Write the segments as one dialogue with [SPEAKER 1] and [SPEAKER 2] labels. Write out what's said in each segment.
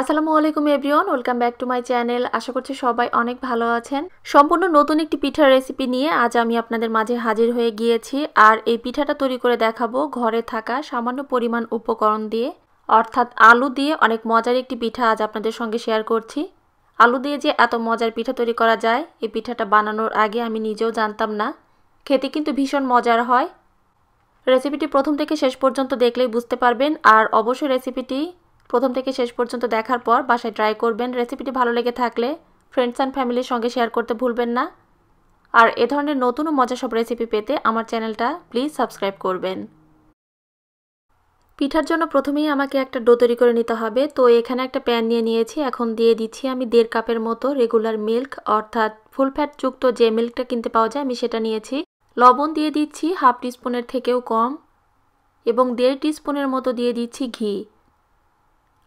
[SPEAKER 1] আসসালামু আলাইকুম everyone welcome back to my channel আশা করছি সবাই অনেক ভালো আছেন সম্পূর্ণ নতুন একটি পিঠার রেসিপি নিয়ে আজ আমি আপনাদের মাঝে হাজির হয়ে গিয়েছি আর এই পিঠাটা তৈরি করে দেখাবো ঘরে থাকা সামান্য পরিমাণ উপকরণ দিয়ে অর্থাৎ আলু দিয়ে অনেক মজার একটি পিঠা আজ আপনাদের সঙ্গে শেয়ার করছি আলু দিয়ে যে এত মজার পিঠা তৈরি করা যায় এই পিঠাটা বানানোর আগে আমি নিজেও জানতাম না খেতে কিন্তু ভীষণ মজার হয় রেসিপিটি প্রথম থেকে শেষ পর্যন্ত দেখলেই বুঝতে পারবেন আর অবশ্যই রেসিপিটি প্রথম থেকে শেষ পর্যন্ত দেখার পর বাসায় ট্রাই করবেন রেসিপিটি ভালো লেগে থাকলে ফ্রেন্ডস অ্যান্ড ফ্যামিলির সঙ্গে শেয়ার করতে ভুলবেন না আর এ ধরনের নতুন ও মজা সব রেসিপি পেতে আমার চ্যানেলটা প্লিজ সাবস্ক্রাইব করবেন পিঠার জন্য প্রথমেই আমাকে একটা ডো তৈরি করে নিতে হবে তো এখানে একটা প্যান নিয়ে নিয়েছি এখন দিয়ে দিচ্ছি আমি দেড় কাপের মতো রেগুলার মিল্ক অর্থাৎ ফুল ফ্যাট যুক্ত যে মিল্কটা কিনতে পাওয়া যায় আমি সেটা নিয়েছি লবণ দিয়ে দিচ্ছি হাফ টিস্পুনের থেকেও কম এবং দেড় টিস্পুনের মতো দিয়ে দিচ্ছি ঘি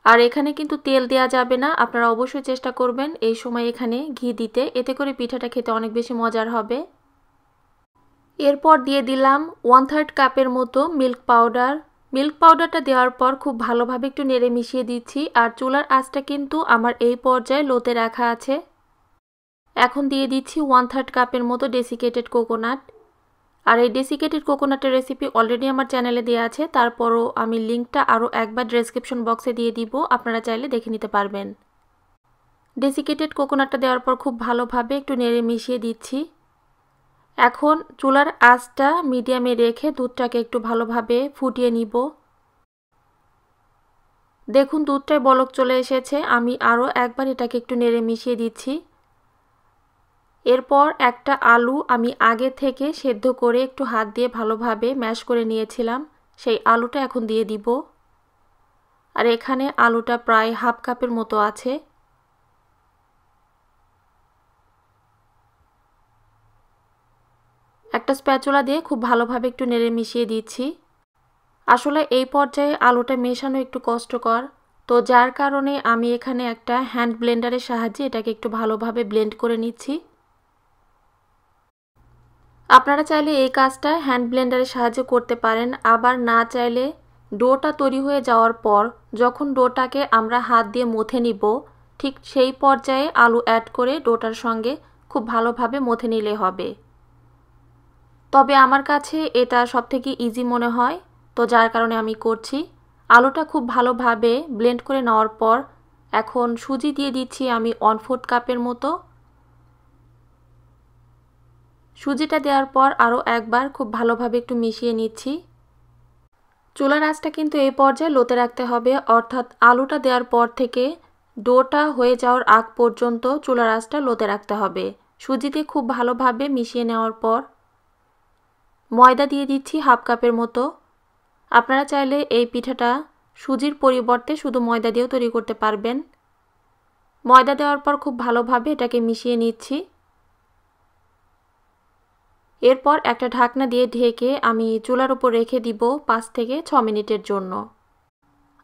[SPEAKER 1] আর এখানে কিন্তু তেল দেয়া যাবে না আপনারা অবশ্যই চেষ্টা করবেন এই সময় এখানে ঘি দিতে এতে করে পিঠাটা খেতে অনেক বেশি মজার হবে এরপর দিয়ে দিলাম ওয়ান থার্ড কাপের মতো মিল্ক পাউডার মিল্ক পাউডারটা দেওয়ার পর খুব ভালোভাবে একটু নেড়ে মিশিয়ে দিচ্ছি আর চুলার আঁচটা কিন্তু আমার এই পর্যায়ে লোতে রাখা আছে এখন দিয়ে দিচ্ছি ওয়ান থার্ড কাপের মতো ডেসিকেটেড কোকোনাট আর এই ডেসিকেটেড কোকোনাটের রেসিপি অলরেডি আমার চ্যানেলে দেওয়া আছে তারপরও আমি লিঙ্কটা আরও একবার ডেসক্রিপশন বক্সে দিয়ে দিব আপনারা চাইলে দেখে নিতে পারবেন ডেসিকেটেড কোকোনাটটা দেওয়ার পর খুব ভালোভাবে একটু নেড়ে মিশিয়ে দিচ্ছি এখন চুলার আঁচটা মিডিয়ামে রেখে দুধটাকে একটু ভালোভাবে ফুটিয়ে নিব দেখুন দুধটায় বলক চলে এসেছে আমি আরও একবার এটাকে একটু নেড়ে মিশিয়ে দিচ্ছি এরপর একটা আলু আমি আগে থেকে সেদ্ধ করে একটু হাত দিয়ে ভালোভাবে ম্যাশ করে নিয়েছিলাম সেই আলুটা এখন দিয়ে দিব আর এখানে আলুটা প্রায় হাফ কাপের মতো আছে একটা স্প্যাচুলা দিয়ে খুব ভালোভাবে একটু নেড়ে মিশিয়ে দিচ্ছি আসলে এই পর্যায়ে আলুটা মেশানো একটু কষ্টকর তো যার কারণে আমি এখানে একটা হ্যান্ড ব্লেন্ডারের সাহায্যে এটাকে একটু ভালোভাবে ব্লেন্ড করে নিচ্ছি আপনারা চাইলে এই কাজটা হ্যান্ড ব্লেন্ডারের সাহায্যে করতে পারেন আবার না চাইলে ডোটা তৈরি হয়ে যাওয়ার পর যখন ডোটাকে আমরা হাত দিয়ে মথে নিব ঠিক সেই পর্যায়ে আলু অ্যাড করে ডোটার সঙ্গে খুব ভালোভাবে মথে নিলে হবে তবে আমার কাছে এটা সবথেকে ইজি মনে হয় তো যার কারণে আমি করছি আলুটা খুব ভালোভাবে ব্লেন্ড করে নেওয়ার পর এখন সুজি দিয়ে দিচ্ছি আমি ওয়ান কাপের মতো সুজিটা দেওয়ার পর আরও একবার খুব ভালোভাবে একটু মিশিয়ে নিচ্ছি চুলার আঁচটা কিন্তু এই পর্যায়ে লোতে রাখতে হবে অর্থাৎ আলুটা দেওয়ার পর থেকে ডোটা হয়ে যাওয়ার আগ পর্যন্ত চুলার আঁচটা লোতে রাখতে হবে সুজিতে খুব ভালোভাবে মিশিয়ে নেওয়ার পর ময়দা দিয়ে দিচ্ছি হাফ কাপের মতো আপনারা চাইলে এই পিঠাটা সুজির পরিবর্তে শুধু ময়দা দিয়েও তৈরি করতে পারবেন ময়দা দেওয়ার পর খুব ভালোভাবে এটাকে মিশিয়ে নিচ্ছি এরপর একটা ঢাকনা দিয়ে ঢেকে আমি চুলার উপর রেখে দিব পাঁচ থেকে ছ মিনিটের জন্য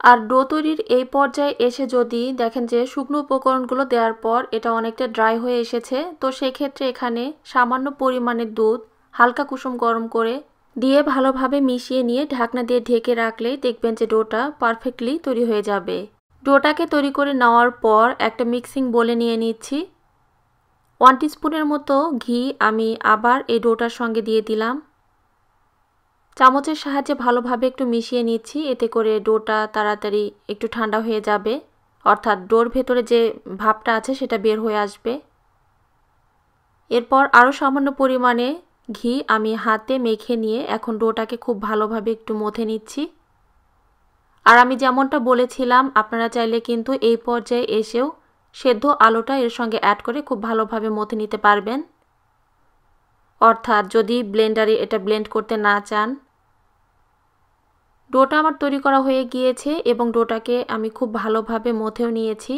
[SPEAKER 1] আর ডো তৈরির এই পর্যায়ে এসে যদি দেখেন যে শুকনো উপকরণগুলো দেওয়ার পর এটা অনেকটা ড্রাই হয়ে এসেছে তো সেক্ষেত্রে এখানে সামান্য পরিমাণে দুধ হালকা কুসুম গরম করে দিয়ে ভালোভাবে মিশিয়ে নিয়ে ঢাকনা দিয়ে ঢেকে রাখলেই দেখবেন যে ডোটা পারফেক্টলি তৈরি হয়ে যাবে ডোটাকে তৈরি করে নেওয়ার পর একটা মিক্সিং বলে নিয়ে নিচ্ছি ওয়ান স্পুনের মতো ঘি আমি আবার এই ডোটার সঙ্গে দিয়ে দিলাম চামচের সাহায্যে ভালোভাবে একটু মিশিয়ে নিচ্ছি এতে করে ডোটা তাড়াতাড়ি একটু ঠান্ডা হয়ে যাবে অর্থাৎ ডোর ভেতরে যে ভাবটা আছে সেটা বের হয়ে আসবে এরপর আরও সামান্য পরিমাণে ঘি আমি হাতে মেখে নিয়ে এখন ডোটাকে খুব ভালোভাবে একটু মথে নিচ্ছি আর আমি যেমনটা বলেছিলাম আপনারা চাইলে কিন্তু এই পর্যায়ে এসেও সেদ্ধ আলুটা এর সঙ্গে অ্যাড করে খুব ভালোভাবে মথে নিতে পারবেন অর্থাৎ যদি ব্লেন্ডারে এটা ব্লেন্ড করতে না চান ডোটা আমার তৈরি করা হয়ে গিয়েছে এবং ডোটাকে আমি খুব ভালোভাবে মথেও নিয়েছি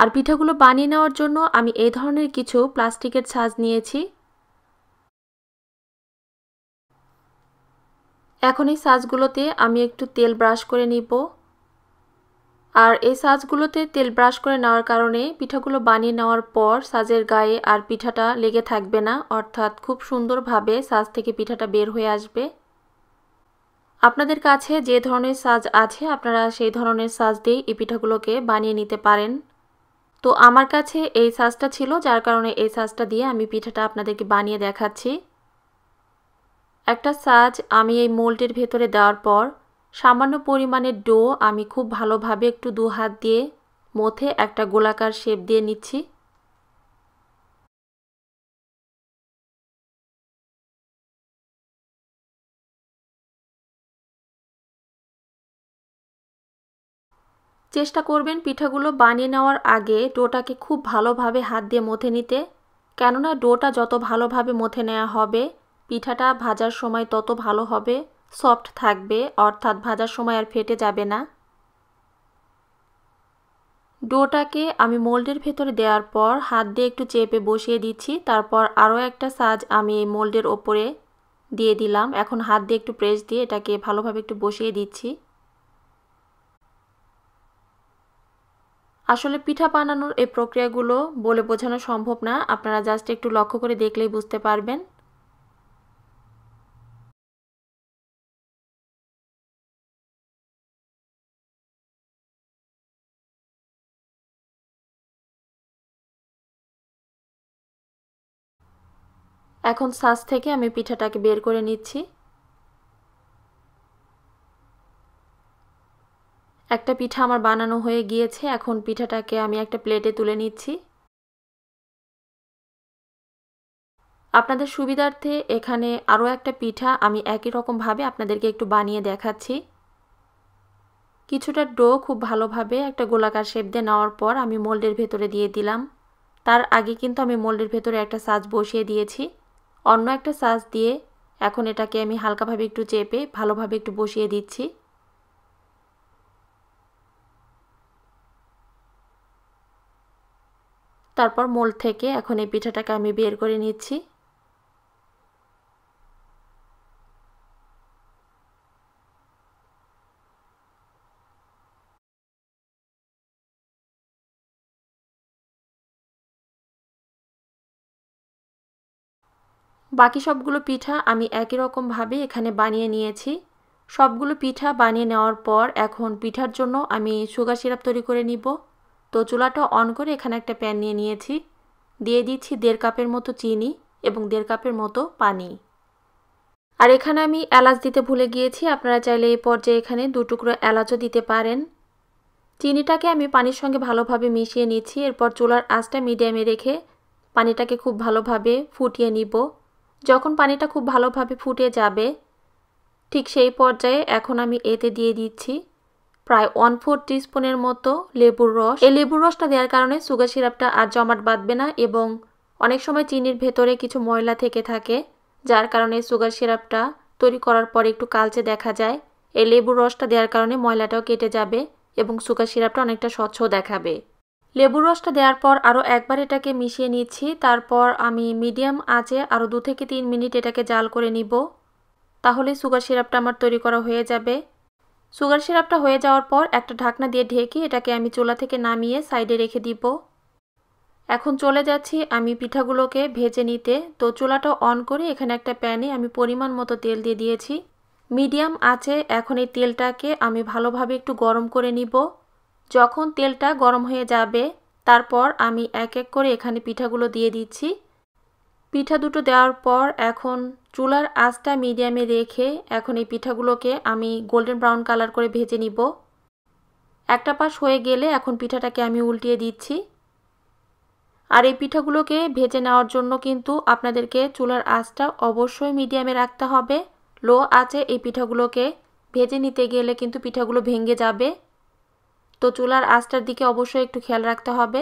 [SPEAKER 1] আর পিঠাগুলো বানিয়ে নেওয়ার জন্য আমি এই ধরনের কিছু প্লাস্টিকের ছাঁচ নিয়েছি এখন এই সাজগুলোতে আমি একটু তেল ব্রাশ করে নিব আর এই সাজগুলোতে তেল ব্রাশ করে নেওয়ার কারণে পিঠাগুলো বানিয়ে নেওয়ার পর সাজের গায়ে আর পিঠাটা লেগে থাকবে না অর্থাৎ খুব সুন্দরভাবে সাজ থেকে পিঠাটা বের হয়ে আসবে আপনাদের কাছে যে ধরনের সাজ আছে আপনারা সেই ধরনের সাজ দিয়ে এই পিঠাগুলোকে বানিয়ে নিতে পারেন তো আমার কাছে এই সাজটা ছিল যার কারণে এই সাজটা দিয়ে আমি পিঠাটা আপনাদেরকে বানিয়ে দেখাচ্ছি একটা সাজ আমি এই মোল্ডের ভেতরে দেওয়ার পর সামান্য পরিমাণের ডো আমি খুব ভালোভাবে একটু দু হাত দিয়ে মথে একটা গোলাকার শেপ দিয়ে নিচ্ছি চেষ্টা করবেন পিঠাগুলো বানিয়ে নেওয়ার আগে ডোটাকে খুব ভালোভাবে হাত দিয়ে মথে নিতে কেননা ডোটা যত ভালোভাবে মথে নেওয়া হবে পিঠাটা ভাজার সময় তত ভালো হবে সফট থাকবে অর্থাৎ ভাজার সময় আর ফেটে যাবে না ডোটাকে আমি মোল্ডের ভেতরে দেওয়ার পর হাত দিয়ে একটু চেপে বসিয়ে দিচ্ছি তারপর আরও একটা সাজ আমি এই মোল্ডের ওপরে দিয়ে দিলাম এখন হাত দিয়ে একটু প্রেস দিয়ে এটাকে ভালোভাবে একটু বসিয়ে দিচ্ছি আসলে পিঠা বানানোর এই প্রক্রিয়াগুলো বলে বোঝানো সম্ভব না আপনারা জাস্ট একটু লক্ষ্য করে দেখলেই বুঝতে পারবেন এখন সাস থেকে আমি পিঠাটাকে বের করে নিচ্ছি একটা পিঠা আমার বানানো হয়ে গিয়েছে এখন পিঠাটাকে আমি একটা প্লেটে তুলে নিচ্ছি আপনাদের সুবিধার্থে এখানে আরও একটা পিঠা আমি একই রকমভাবে আপনাদেরকে একটু বানিয়ে দেখাচ্ছি কিছুটা ডো খুব ভালোভাবে একটা গোলাকার শেপ দিয়ে নেওয়ার পর আমি মোল্ডের ভেতরে দিয়ে দিলাম তার আগে কিন্তু আমি মোল্ডের ভেতরে একটা সাজ বসিয়ে দিয়েছি অন্য একটা সাজ দিয়ে এখন এটাকে আমি হালকাভাবে একটু চেপে ভালোভাবে একটু বসিয়ে দিচ্ছি তারপর মোল থেকে এখন এই পিঠাটাকে আমি বের করে নিচ্ছি বাকি সবগুলো পিঠা আমি একই রকমভাবে এখানে বানিয়ে নিয়েছি সবগুলো পিঠা বানিয়ে নেওয়ার পর এখন পিঠার জন্য আমি সুগার সিরাপ তৈরি করে নিব তো চুলাটা অন করে এখানে একটা প্যান নিয়ে নিয়েছি দিয়ে দিচ্ছি দেড় কাপের মতো চিনি এবং দেড় কাপের মতো পানি আর এখানে আমি এলাচ দিতে ভুলে গিয়েছি আপনারা চাইলে এই পর্যায়ে এখানে দু টুকরো এলাচও দিতে পারেন চিনিটাকে আমি পানির সঙ্গে ভালোভাবে মিশিয়ে নিচ্ছি এরপর চুলার আঁচটা মিডিয়ামে রেখে পানিটাকে খুব ভালোভাবে ফুটিয়ে নিব যখন পানিটা খুব ভালোভাবে ফুটে যাবে ঠিক সেই পর্যায়ে এখন আমি এতে দিয়ে দিচ্ছি প্রায় ওয়ান ফোর স্পুনের মতো লেবুর রস এই লেবুর রসটা দেওয়ার কারণে সুগার সিরাপটা আর জমাট বাঁধবে না এবং অনেক সময় চিনির ভেতরে কিছু ময়লা থেকে থাকে যার কারণে সুগার সিরাপটা তৈরি করার পরে একটু কালচে দেখা যায় এই লেবুর রসটা দেওয়ার কারণে ময়লাটাও কেটে যাবে এবং সুগার সিরাপটা অনেকটা স্বচ্ছ দেখাবে লেবুর রসটা দেওয়ার পর আরও একবার এটাকে মিশিয়ে নিচ্ছি তারপর আমি মিডিয়াম আঁচে আরও দু থেকে তিন মিনিট এটাকে জাল করে নিব তাহলে সুগার সিরাপটা আমার তৈরি করা হয়ে যাবে সুগার সিরাপটা হয়ে যাওয়ার পর একটা ঢাকনা দিয়ে ঢেকে এটাকে আমি চোলা থেকে নামিয়ে সাইডে রেখে দিব এখন চলে যাচ্ছি আমি পিঠাগুলোকে ভেজে নিতে তো চোলাটা অন করে এখানে একটা প্যানে আমি পরিমাণ মতো তেল দিয়ে দিয়েছি মিডিয়াম আছে এখন এই তেলটাকে আমি ভালোভাবে একটু গরম করে নিব যখন তেলটা গরম হয়ে যাবে তারপর আমি এক এক করে এখানে পিঠাগুলো দিয়ে দিচ্ছি পিঠা দুটো দেওয়ার পর এখন চুলার আঁচটা মিডিয়ামে রেখে এখন এই পিঠাগুলোকে আমি গোল্ডেন ব্রাউন কালার করে ভেজে নিব একটা পাশ হয়ে গেলে এখন পিঠাটাকে আমি উল্টিয়ে দিচ্ছি আর এই পিঠাগুলোকে ভেজে নেওয়ার জন্য কিন্তু আপনাদেরকে চুলার আঁচটা অবশ্যই মিডিয়ামে রাখতে হবে লো আছে এই পিঠাগুলোকে ভেজে নিতে গেলে কিন্তু পিঠাগুলো ভেঙে যাবে তো চুলার আস্তার দিকে অবশ্যই একটু খেয়াল রাখতে হবে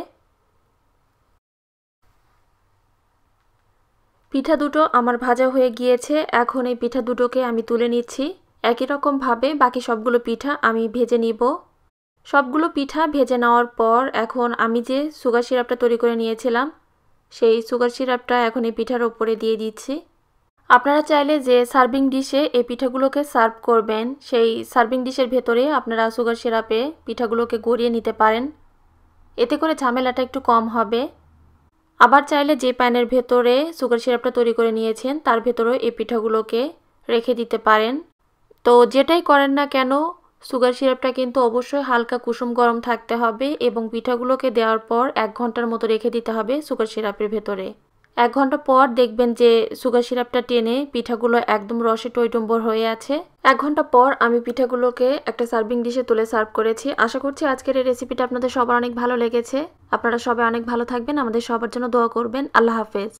[SPEAKER 1] পিঠা দুটো আমার ভাজা হয়ে গিয়েছে এখন এই পিঠা দুটোকে আমি তুলে নিচ্ছি একই রকমভাবে বাকি সবগুলো পিঠা আমি ভেজে নিব সবগুলো পিঠা ভেজে নেওয়ার পর এখন আমি যে সুগার সিরাপটা তৈরি করে নিয়েছিলাম সেই সুগার সিরাপটা এখন এই পিঠার ওপরে দিয়ে দিচ্ছি আপনারা চাইলে যে সার্ভিং ডিশে এই পিঠাগুলোকে সার্ভ করবেন সেই সার্ভিং ডিশের ভেতরে আপনারা সুগার সিরাপে পিঠাগুলোকে গড়িয়ে নিতে পারেন এতে করে ঝামেলাটা একটু কম হবে আবার চাইলে যে প্যানের ভেতরে সুগার সিরাপটা তৈরি করে নিয়েছেন তার ভেতরেও এই পিঠাগুলোকে রেখে দিতে পারেন তো যেটাই করেন না কেন সুগার সিরাপটা কিন্তু অবশ্যই হালকা কুসুম গরম থাকতে হবে এবং পিঠাগুলোকে দেওয়ার পর এক ঘন্টার মতো রেখে দিতে হবে সুগার সিরাপের ভেতরে এক ঘন্টা পর দেখবেন যে সুগার সিরাপটা টেনে পিঠাগুলো একদম রসে টইটম্বর হয়ে আছে এক ঘন্টা পর আমি পিঠাগুলোকে একটা সার্ভিং ডিশে তুলে সার্ভ করেছি আশা করছি আজকের এই রেসিপিটা আপনাদের সবার অনেক ভালো লেগেছে আপনারা সবাই অনেক ভালো থাকবেন আমাদের সবার জন্য দোয়া করবেন আল্লাহ হাফেজ